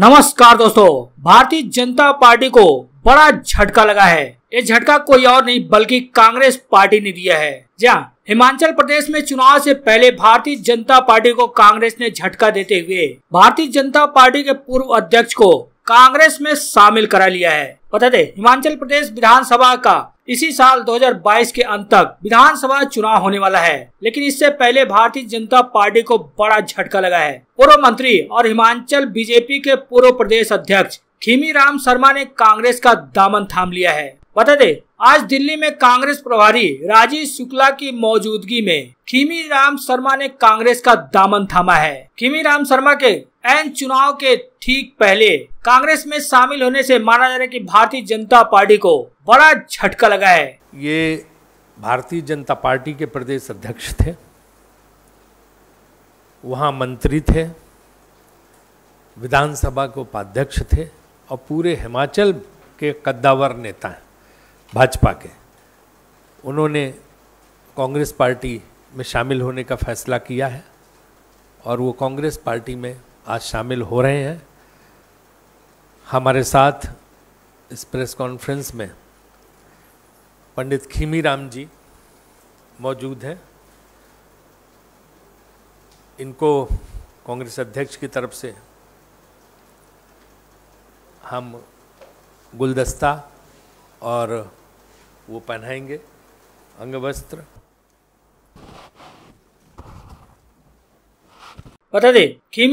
नमस्कार दोस्तों भारतीय जनता पार्टी को बड़ा झटका लगा है ये झटका कोई और नहीं बल्कि कांग्रेस पार्टी ने दिया है जहाँ हिमाचल प्रदेश में चुनाव से पहले भारतीय जनता पार्टी को कांग्रेस ने झटका देते हुए भारतीय जनता पार्टी के पूर्व अध्यक्ष को कांग्रेस में शामिल करा लिया है बता दे हिमाचल प्रदेश विधानसभा का इसी साल 2022 के अंत तक विधानसभा चुनाव होने वाला है लेकिन इससे पहले भारतीय जनता पार्टी को बड़ा झटका लगा है पूर्व मंत्री और हिमाचल बीजेपी के पूर्व प्रदेश अध्यक्ष खीमी राम शर्मा ने कांग्रेस का दामन थाम लिया है बता दे आज दिल्ली में कांग्रेस प्रभारी राजीव शुक्ला की मौजूदगी में खीमी राम शर्मा ने कांग्रेस का दामन थामा है खीमी राम शर्मा के एन चुनाव के ठीक पहले कांग्रेस में शामिल होने से माना जा रहा है कि भारतीय जनता पार्टी को बड़ा झटका लगा है ये भारतीय जनता पार्टी के प्रदेश अध्यक्ष थे वहाँ मंत्री थे विधानसभा के उपाध्यक्ष थे और पूरे हिमाचल के कद्दावर नेता हैं भाजपा के उन्होंने कांग्रेस पार्टी में शामिल होने का फैसला किया है और वो कांग्रेस पार्टी में आज शामिल हो रहे हैं हमारे साथ इस प्रेस कॉन्फ्रेंस में पंडित खीमी राम जी मौजूद हैं इनको कांग्रेस अध्यक्ष की तरफ से हम गुलदस्ता और वो पहनाएंगे अंगवस्त्र बता दे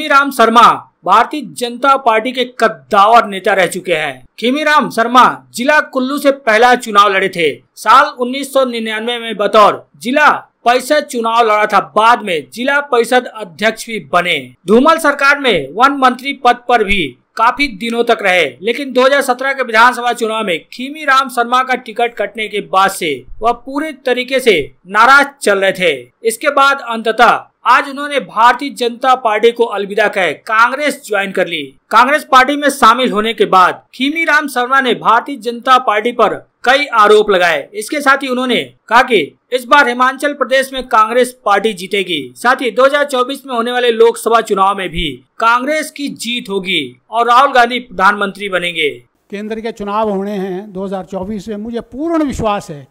राम शर्मा भारतीय जनता पार्टी के कद्दावर नेता रह चुके हैं राम शर्मा जिला कुल्लू से पहला चुनाव लड़े थे साल 1999 में बतौर जिला परिषद चुनाव लड़ा था बाद में जिला परिषद अध्यक्ष भी बने धूमल सरकार में वन मंत्री पद पर भी काफी दिनों तक रहे लेकिन 2017 के विधानसभा चुनाव में खीमी राम शर्मा का टिकट कटने के बाद से वह पूरे तरीके से नाराज चल रहे थे इसके बाद अंततः आज उन्होंने भारतीय जनता पार्टी को अलविदा कह कांग्रेस ज्वाइन कर ली कांग्रेस पार्टी में शामिल होने के बाद खीमी राम शर्मा ने भारतीय जनता पार्टी पर कई आरोप लगाए इसके साथ ही उन्होंने कहा कि इस बार हिमाचल प्रदेश में कांग्रेस पार्टी जीतेगी साथ ही 2024 में होने वाले लोकसभा चुनाव में भी कांग्रेस की जीत होगी और राहुल गांधी प्रधानमंत्री बनेंगे केंद्र के चुनाव होने हैं 2024 में मुझे पूर्ण विश्वास है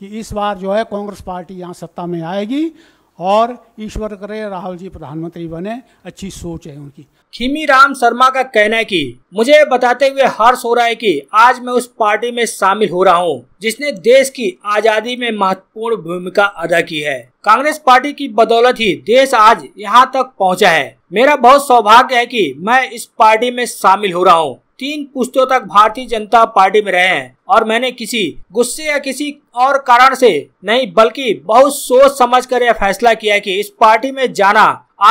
कि इस बार जो है कांग्रेस पार्टी यहाँ सत्ता में आएगी और ईश्वर करे राहुल जी प्रधानमंत्री बने अच्छी सोच है उनकी खीमी राम शर्मा का कहना है कि मुझे बताते हुए हर्ष हो रहा है कि आज मैं उस पार्टी में शामिल हो रहा हूं जिसने देश की आजादी में महत्वपूर्ण भूमिका अदा की है कांग्रेस पार्टी की बदौलत ही देश आज यहां तक पहुंचा है मेरा बहुत सौभाग्य है कि मैं इस पार्टी में शामिल हो रहा हूं तीन पुश्तों तक भारतीय जनता पार्टी में रहे हैं और मैंने किसी गुस्से या किसी और कारण से नहीं बल्कि बहुत सोच समझ कर यह फैसला किया कि इस पार्टी में जाना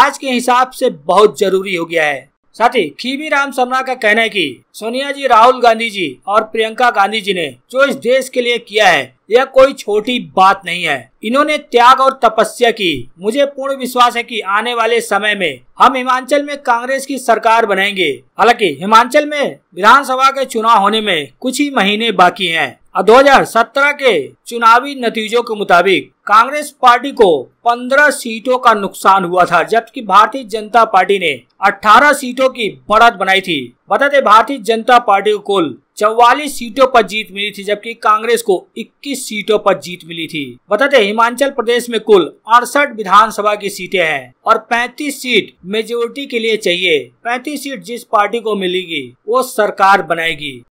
आज के हिसाब से बहुत जरूरी हो गया है साथ ही खीबी राम शर्मा का कहना है कि सोनिया जी राहुल गांधी जी और प्रियंका गांधी जी ने जो इस देश के लिए किया है यह कोई छोटी बात नहीं है इन्होंने त्याग और तपस्या की मुझे पूर्ण विश्वास है कि आने वाले समय में हम हिमाचल में कांग्रेस की सरकार बनाएंगे हालांकि हिमाचल में विधानसभा के चुनाव होने में कुछ ही महीने बाकी हैं 2017 के चुनावी नतीजों के मुताबिक कांग्रेस पार्टी को 15 सीटों का नुकसान हुआ था जबकि भारतीय जनता पार्टी ने 18 सीटों की बढ़त बनाई थी बताते भारतीय जनता पार्टी को कुल चौवालीस सीटों पर जीत मिली थी जबकि कांग्रेस को 21 सीटों पर जीत मिली थी बताते हिमाचल प्रदेश में कुल अड़सठ विधानसभा की सीटें हैं और 35 सीट मेजोरिटी के लिए चाहिए 35 सीट जिस पार्टी को मिलेगी वो सरकार बनाएगी